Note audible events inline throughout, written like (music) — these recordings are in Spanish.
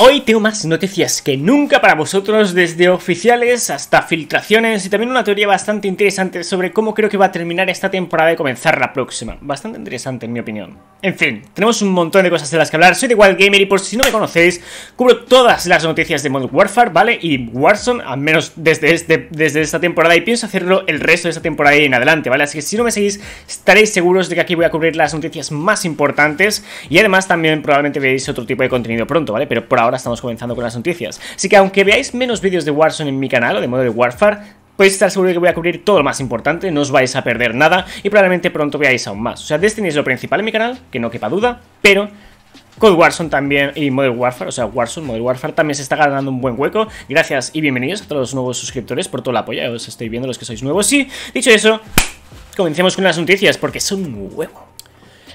Hoy tengo más noticias que nunca para vosotros, desde oficiales hasta filtraciones y también una teoría bastante interesante sobre cómo creo que va a terminar esta temporada y comenzar la próxima. Bastante interesante en mi opinión. En fin, tenemos un montón de cosas de las que hablar. Soy de Wild Gamer y por si no me conocéis, cubro todas las noticias de Modern Warfare, ¿vale? Y Warzone, al menos desde, este, desde esta temporada y pienso hacerlo el resto de esta temporada y en adelante, ¿vale? Así que si no me seguís, estaréis seguros de que aquí voy a cubrir las noticias más importantes y además también probablemente veréis otro tipo de contenido pronto, ¿vale? Pero por ahora ahora estamos comenzando con las noticias. Así que aunque veáis menos vídeos de Warzone en mi canal o de Model Warfare, podéis estar seguro de que voy a cubrir todo lo más importante, no os vais a perder nada y probablemente pronto veáis aún más. O sea, Destiny es lo principal en mi canal, que no quepa duda, pero Cold Warzone también y Model Warfare, o sea, Warzone, Model Warfare también se está ganando un buen hueco. Gracias y bienvenidos a todos los nuevos suscriptores por todo el apoyo, os estoy viendo los que sois nuevos. Y dicho eso, comencemos con las noticias porque son un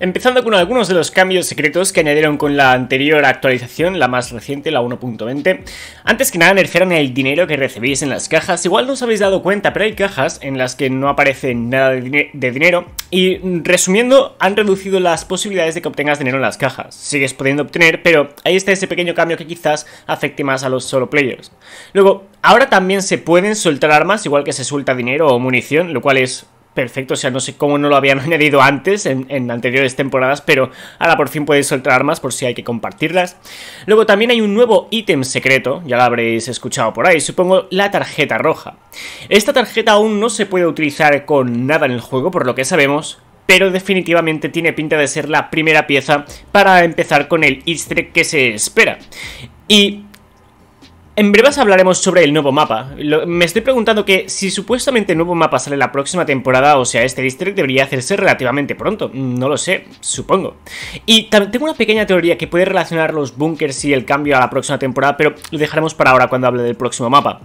Empezando con algunos de los cambios secretos que añadieron con la anterior actualización, la más reciente, la 1.20. Antes que nada nerfearon el dinero que recibís en las cajas, igual no os habéis dado cuenta, pero hay cajas en las que no aparece nada de, de dinero y mm, resumiendo, han reducido las posibilidades de que obtengas dinero en las cajas. Sigues pudiendo obtener, pero ahí está ese pequeño cambio que quizás afecte más a los solo players. Luego, ahora también se pueden soltar armas, igual que se suelta dinero o munición, lo cual es perfecto. O sea, no sé cómo no lo habían (laughs) añadido antes en, anteriores temporadas, pero ahora por fin podéis soltar armas por si hay que compartirlas. Luego también hay un nuevo ítem secreto, ya lo habréis escuchado por ahí, supongo, la tarjeta roja. Esta tarjeta aún no se puede utilizar con nada en el juego, por lo que sabemos, pero definitivamente tiene pinta de ser la primera pieza para empezar con el easter que se espera. Y en breves hablaremos sobre el nuevo mapa. me estoy preguntando que si supuestamente el nuevo mapa sale la próxima temporada, o sea, este district debería hacerse relativamente pronto. No lo sé, supongo. Y tengo una pequeña teoría que puede relacionar los bunkers y el cambio a la próxima temporada, pero lo dejaremos para ahora cuando hable del próximo mapa.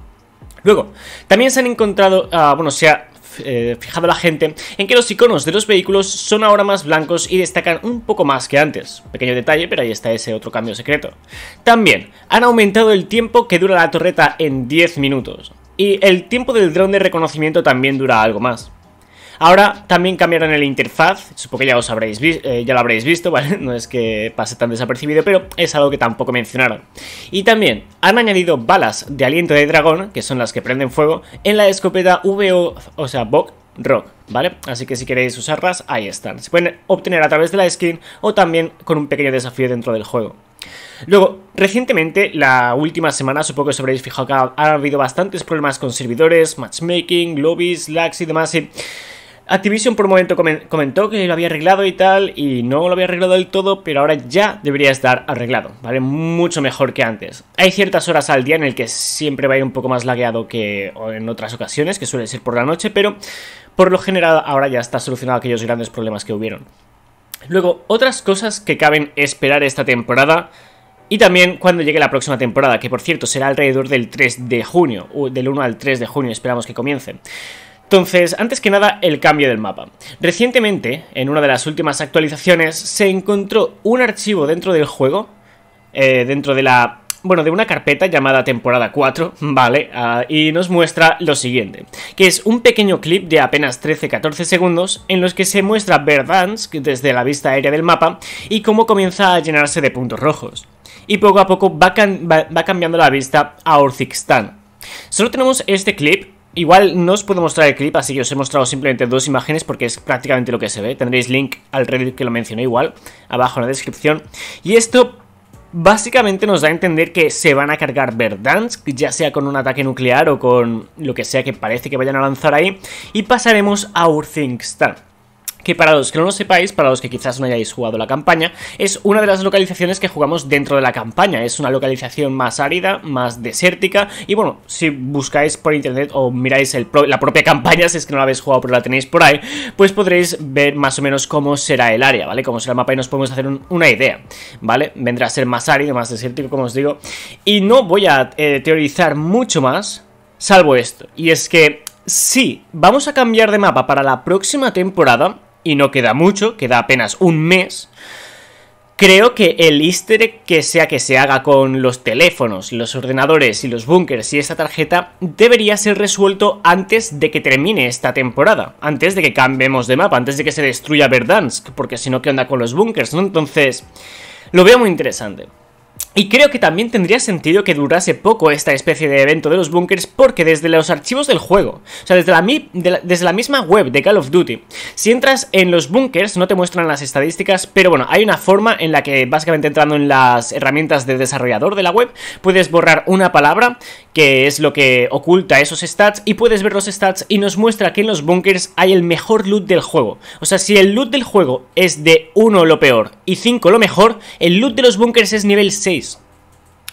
Luego, también se han encontrado, ah, bueno, se ha eh, fijado la gente en que los iconos de los vehículos son ahora más blancos y destacan un poco más que antes. Pequeño detalle, pero ahí está ese otro cambio secreto. También han aumentado el tiempo que dura la torreta en 10 minutos. Y el tiempo del dron de reconocimiento también dura algo más. Ahora también cambiaron el interfaz, supongo que ya, os habréis eh, ya lo habréis visto, (laughs) ¿vale? No es que pase tan desapercibido, pero es algo que tampoco mencionaron. Y también han añadido balas de aliento de dragón, que son las que prenden fuego, en la escopeta VO, o sea, VOC Rock, ¿vale? Así que si queréis usarlas, ahí están. Se pueden obtener a través de la skin o también con un pequeño desafío dentro del juego. Luego, recientemente, la última semana, supongo que os habréis fijado que ha, habido bastantes problemas con servidores, matchmaking, lobbies, lags y demás. Y Activision por momento comentó que lo había arreglado y tal, y no lo había arreglado del todo, pero ahora ya debería estar arreglado, ¿vale? Mucho mejor que antes. Hay ciertas horas al día en el que siempre va a ir un poco más lagueado que en otras ocasiones, que suele ser por la noche, pero por lo general ahora ya está solucionado aquellos grandes problemas que hubieron. Luego, otras cosas que caben esperar esta temporada y también cuando llegue la próxima temporada, que por cierto será alrededor del 3 de junio, del 1 al 3 de junio esperamos que comience. Entonces, antes que nada, el cambio del mapa. Recientemente, en una de las últimas actualizaciones, se encontró un archivo dentro del juego, eh, dentro de la... Bueno, de una carpeta llamada temporada 4, (laughs) ¿vale? Ah, y nos muestra lo siguiente, que es un pequeño clip de apenas 13-14 segundos en los que se muestra Verdansk desde la vista aérea del mapa y cómo comienza a llenarse de puntos rojos. Y poco a poco va, cambiando la vista a Urzikstan. Solo tenemos este clip Igual no os puedo mostrar el clip, así que os he mostrado simplemente dos imágenes porque es prácticamente lo que se ve. Tendréis link al Reddit que lo mencioné igual, abajo en la descripción. Y esto básicamente nos da a entender que se van a cargar Verdansk, ya sea con un ataque nuclear o con lo que sea que parece que vayan a lanzar ahí, y pasaremos a Urzingstan que para los que no lo sepáis, para los que quizás no hayáis jugado la campaña, es una de las localizaciones que jugamos dentro de la campaña. Es una localización más árida, más desértica, y bueno, si buscáis por internet o miráis la propia campaña, si es que no la habéis jugado pero la tenéis por ahí, pues podréis ver más o menos cómo será el área, ¿vale? Cómo será el mapa y nos podemos hacer una idea, ¿vale? Vendrá a ser más árido, más desértico, como os digo. Y no voy a eh, teorizar mucho más, salvo esto. Y es que, sí, vamos a cambiar de mapa para la próxima temporada y no queda mucho, queda apenas un mes, creo que el easter egg que sea que se haga con los teléfonos, los ordenadores y los bunkers y esta tarjeta debería ser resuelto antes de que termine esta temporada, antes de que cambiemos de mapa, antes de que se destruya Verdansk, porque si no, ¿qué onda con los bunkers? No? Entonces, lo veo muy interesante. Y creo que también tendría sentido que durase poco esta especie de evento de los bunkers porque desde los archivos del juego, o sea, desde la, desde la misma web de Call of Duty, si entras en los bunkers no te muestran las estadísticas, pero bueno, hay una forma en la que básicamente entrando en las herramientas de desarrollador de la web puedes borrar una palabra que es lo que oculta esos stats y puedes ver los stats y nos muestra que en los bunkers hay el mejor loot del juego. O sea, si el loot del juego es de uno lo peor y 5 lo mejor, el loot de los bunkers es nivel 6.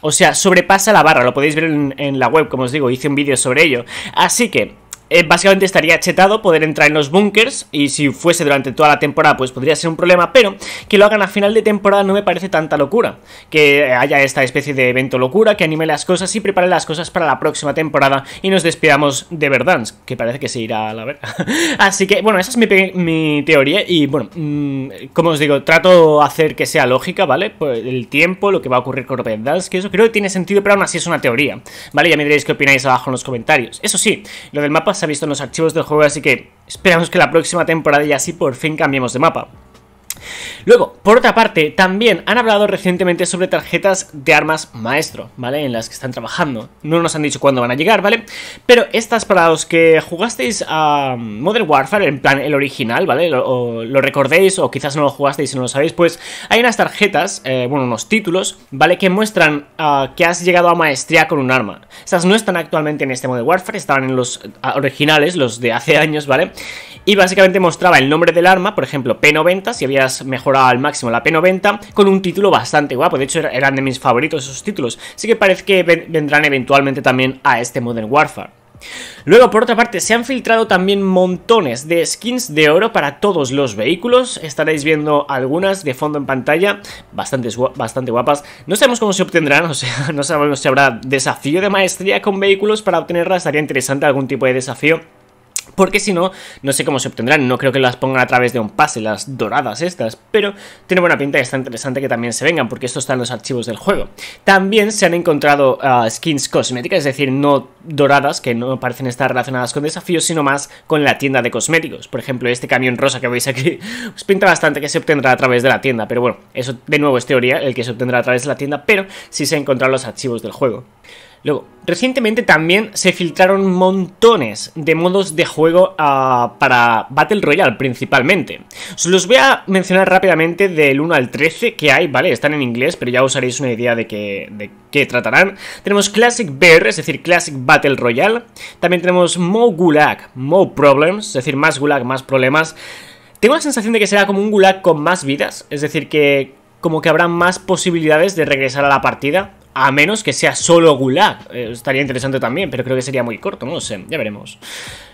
O sea, sobrepasa la barra, lo podéis ver en, en la web, como os digo, hice un vídeo sobre ello. Así que, eh, básicamente estaría chetado poder entrar en los bunkers y si fuese durante toda la temporada pues podría ser un problema, pero que lo hagan a final de temporada no me parece tanta locura. Que haya esta especie de evento locura que anime las cosas y prepare las cosas para la próxima temporada y nos despidamos de Verdans que parece que se irá a la verga. (laughs) Así que bueno, esa es mi, teoría y bueno, mm, como os digo, trato de hacer que sea lógica, ¿vale? Pues el tiempo, lo que va a ocurrir con Verdance, que eso creo que tiene sentido, pero aún así es una teoría, ¿vale? Ya me diréis qué opináis abajo en los comentarios. Eso sí, lo del mapa se ha visto en los archivos del juego, así que esperamos que la próxima temporada y así por fin cambiemos de mapa. Luego, por otra parte, también han hablado recientemente sobre tarjetas de armas maestro, ¿vale? En las que están trabajando. No nos han dicho cuándo van a llegar, ¿vale? Pero estas para los que jugasteis a Modern Warfare, en plan el original, ¿vale? o, lo recordéis o quizás no lo jugasteis y no lo sabéis, pues hay unas tarjetas, eh, bueno, unos títulos, ¿vale? Que muestran ah, que has llegado a maestría con un arma. Estas no están actualmente en este Modern Warfare, estaban en los ah, originales, los de hace años, ¿vale? Y básicamente mostraba el nombre del arma, por ejemplo, P90, si habías mejorado al máximo la P90 con un título bastante guapo. De hecho, eran de mis favoritos esos títulos. Así que parece que vendrán eventualmente también a este Modern Warfare. Luego, por otra parte, se han filtrado también montones de skins de oro para todos los vehículos. Estaréis viendo algunas de fondo en pantalla, bastante guapas. No sabemos cómo se obtendrán, (laughs) o sea, no sabemos si habrá desafío de maestría con vehículos para obtenerlas. Estaría interesante algún tipo de desafío porque si no, no sé cómo se obtendrán. No creo que las pongan a través de un pase, las doradas estas. Pero tiene buena pinta y está interesante que también se vengan, porque esto está en los archivos del juego. También se han encontrado ah, skins cosméticas, es decir, no doradas, que no parecen estar relacionadas con desafíos, sino más con la tienda de cosméticos. Por ejemplo, este camión rosa que veis aquí, (laughs) os pinta bastante que se obtendrá a través de la tienda. Pero bueno, eso de nuevo es teoría, el que se obtendrá a través de la tienda, pero sí se han encontrado los archivos del juego. Luego, recientemente también se filtraron montones de modos de juego ah, para Battle Royale principalmente. Os los voy a mencionar rápidamente del 1 al 13 que hay, ¿vale? Están en inglés, pero ya os haréis una idea de qué, qué tratarán. Tenemos Classic BR, es decir, Classic Battle Royale. También tenemos Mo Gulag, Mo Problems, es decir, más Gulag, más problemas. Tengo la sensación de que será como un Gulag con más vidas, es decir, que como que habrá más posibilidades de regresar a la partida a menos que sea solo Gulag. Eh, estaría interesante también, pero creo que sería muy corto, no lo sé, ya veremos.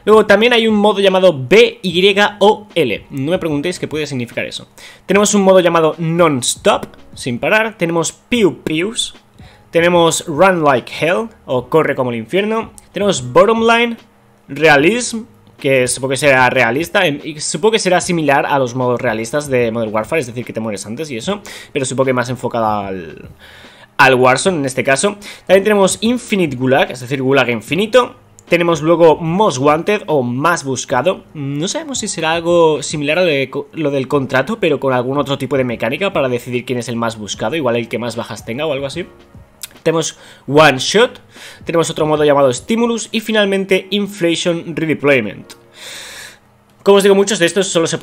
Luego también hay un modo llamado BYOL. No me preguntéis qué puede significar eso. Tenemos un modo llamado Non-Stop, sin parar. Tenemos Pew Pews. Tenemos Run Like Hell, o Corre como el infierno. Tenemos Bottom Line, Realism, que supongo que será realista em, y supongo que será similar a los modos realistas de Modern Warfare, es decir, que te mueres antes y eso, pero supongo que más enfocada al al Warzone en este caso. También tenemos Infinite Gulag, es decir, Gulag infinito. Tenemos luego Most Wanted o Más Buscado. No sabemos si será algo similar a lo, del contrato, pero con algún otro tipo de mecánica para decidir quién es el más buscado, igual el que más bajas tenga o algo así. Tenemos One Shot, tenemos otro modo llamado Stimulus y finalmente Inflation Redeployment. Como os digo, muchos de estos solo se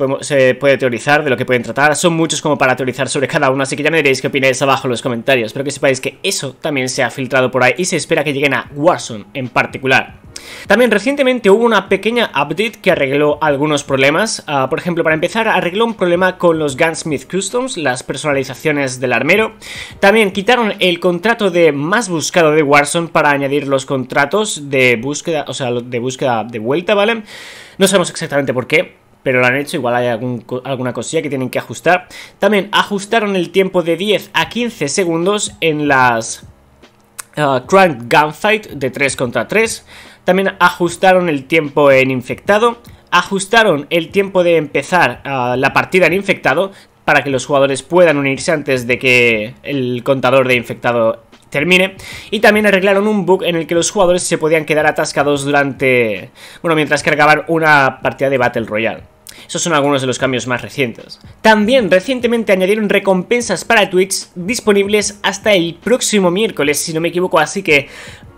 puede, teorizar de lo que pueden tratar. Son muchos como para teorizar sobre cada uno, así que ya me diréis qué opináis abajo en los comentarios. Pero que sepáis que eso también se ha filtrado por ahí y se espera que lleguen a Warzone en particular. También recientemente hubo una pequeña update que arregló algunos problemas. Ah, por ejemplo, para empezar, arregló un problema con los Gunsmith Customs, las personalizaciones del armero. También quitaron el contrato de más buscado de Warzone para añadir los contratos de búsqueda, o sea, de búsqueda de vuelta, ¿vale? No sabemos exactamente por qué, pero lo han hecho, igual hay alguna cosilla que tienen que ajustar. También ajustaron el tiempo de 10 a 15 segundos en las Crank ah, Gunfight de 3 contra 3. También ajustaron el tiempo en infectado. Ajustaron el tiempo de empezar ah, la partida en infectado para que los jugadores puedan unirse antes de que el contador de infectado termine. Y también arreglaron un bug en el que los jugadores se podían quedar atascados durante... Bueno, mientras cargaban una partida de Battle Royale. Esos son algunos de los cambios más recientes. También recientemente añadieron recompensas para Twitch disponibles hasta el próximo miércoles, si no me equivoco, así que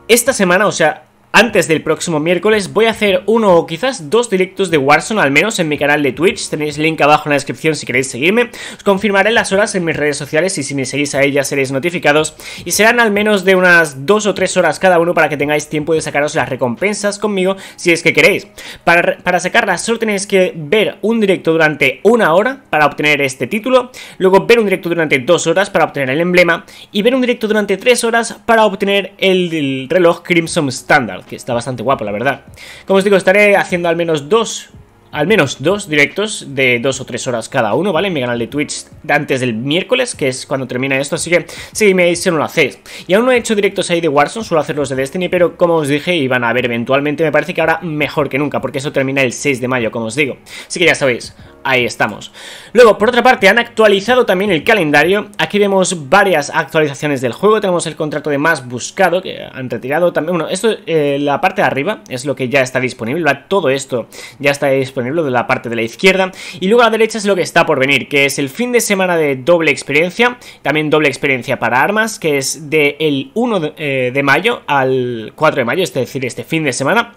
esta semana, o sea, antes del próximo miércoles voy a hacer uno o quizás dos directos de Warzone, al menos en mi canal de Twitch, tenéis link abajo en la descripción si queréis seguirme, os confirmaré las horas en mis redes sociales y si me seguís a ellas seréis notificados, y serán al menos de unas dos o tres horas cada uno para que tengáis tiempo de sacaros las recompensas conmigo si es que queréis. Para, para sacarlas solo tenéis que ver un directo durante una hora para obtener este título, luego ver un directo durante dos horas para obtener el emblema, y ver un directo durante tres horas para obtener el reloj Crimson Standard que está bastante guapo, la verdad. Como os digo, estaré haciendo al menos dos al menos dos directos de dos o tres horas cada uno, ¿vale? En mi canal de Twitch antes del miércoles, que es cuando termina esto, así que seguidme si no lo hacéis. Y aún no he hecho directos ahí de Warzone, suelo hacerlos de Destiny, pero como os dije, iban a ver eventualmente, me parece que ahora mejor que nunca, porque eso termina el 6 de mayo, como os digo. Así que ya sabéis, ahí estamos. Luego, por otra parte, han actualizado también el calendario. Aquí vemos varias actualizaciones del juego. Tenemos el contrato de más buscado que han retirado también. Bueno, esto, eh, la parte de arriba es lo que ya está disponible. Todo esto ya está disponible de la parte de la izquierda. Y luego a la derecha es lo que está por venir, que es el fin de semana de doble experiencia. También doble experiencia para armas, que es del 1 de, eh, de mayo al 4 de mayo, es decir, este fin de semana.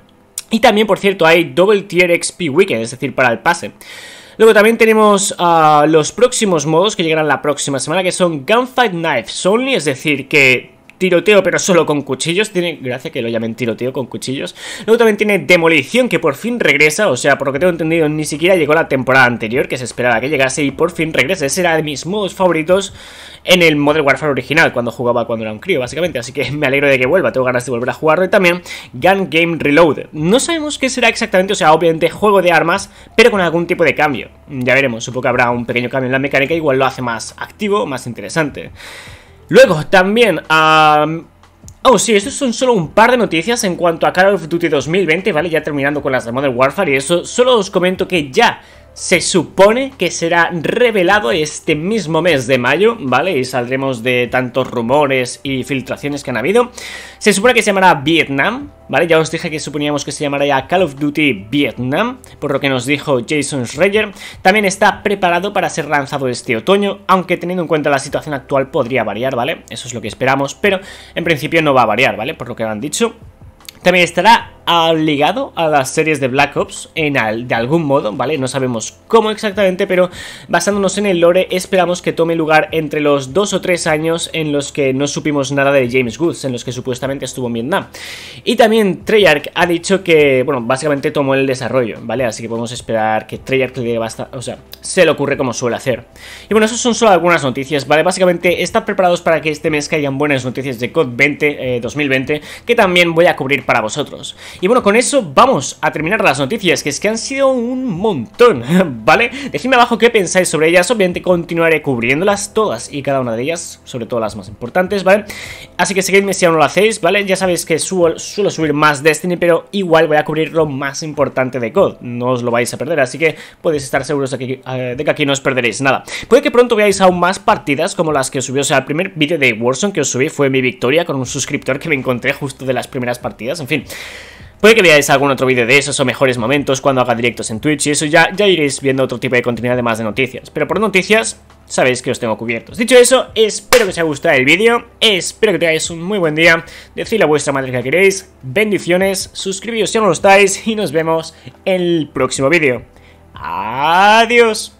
Y también, por cierto, hay Double Tier XP Weekend, es decir, para el pase. Luego también tenemos ah, los próximos modos que llegarán la próxima semana, que son Gunfight Knives Only, es decir, que tiroteo, pero solo con cuchillos. Tiene gracia que lo llamen tiroteo con cuchillos. Luego también tiene Demolición, que por fin regresa. O sea, por lo que tengo entendido, ni siquiera llegó la temporada anterior, que se esperaba que llegase y por fin regresa. Ese era de mis modos favoritos en el Modern Warfare original, cuando jugaba cuando era un crío, básicamente. Así que me alegro de que vuelva, tengo ganas de volver a jugarlo. Y también Gun Game Reload. No sabemos qué será exactamente, o sea, obviamente juego de armas, pero con algún tipo de cambio. Ya veremos, supongo que habrá un pequeño cambio en la mecánica, igual lo hace más activo, más interesante. Luego, también... oh, sí, estos son solo un par de noticias en cuanto a Call of Duty 2020, ¿vale? Ya terminando con las de Modern Warfare y eso, solo os comento que ya se supone que será revelado este mismo mes de mayo, ¿vale? Y saldremos de tantos rumores y filtraciones que han habido. Se supone que se llamará Vietnam, ¿vale? Ya os dije que suponíamos que se llamaría ya Call of Duty Vietnam, por lo que nos dijo Jason Schreier. También está preparado para ser lanzado este otoño, aunque teniendo en cuenta la situación actual podría variar, ¿vale? Eso es lo que esperamos, pero en principio no va a variar, ¿vale? Por lo que han dicho. También estará ha ligado a las series de Black Ops en de algún modo, ¿vale? No sabemos cómo exactamente, pero basándonos en el lore esperamos que tome lugar entre los dos o tres años en los que no supimos nada de James Woods, en los que supuestamente estuvo en Vietnam. Y también Treyarch ha dicho que, bueno, básicamente tomó el desarrollo, ¿vale? Así que podemos esperar que Treyarch le basta, o sea, se le ocurre como suele hacer. Y bueno, esas son solo algunas noticias, ¿vale? Básicamente, estad preparados para que este mes caigan buenas noticias de COD 20, 2020, eh, que también voy a cubrir para vosotros. Y bueno, con eso vamos a terminar las noticias, que es que han sido un montón, (laughs) ¿vale? Decidme abajo qué pensáis sobre ellas, obviamente continuaré cubriéndolas todas y cada una de ellas, sobre todo las más importantes, ¿vale? Así que seguidme si aún no lo hacéis, ¿vale? Ya sabéis que suelo subir más Destiny, pero igual voy a cubrir lo más importante de COD, no os lo vais a perder, así que podéis estar seguros de que, aquí eh, no os perderéis nada. Puede que pronto veáis aún más partidas como las que subí, o sea, el primer vídeo de Warzone que os subí fue mi victoria con un suscriptor que me encontré justo de las primeras partidas, en fin... Puede que veáis algún otro vídeo de esos o mejores momentos cuando haga directos en Twitch y eso ya, ya iréis viendo otro tipo de contenido más de noticias. Pero por noticias, sabéis que os tengo cubiertos. Dicho eso, espero que os haya gustado el vídeo, espero que tengáis un muy buen día, decidle a vuestra madre que queréis, bendiciones, suscribíos si aún no lo estáis y nos vemos en el próximo vídeo. Adiós.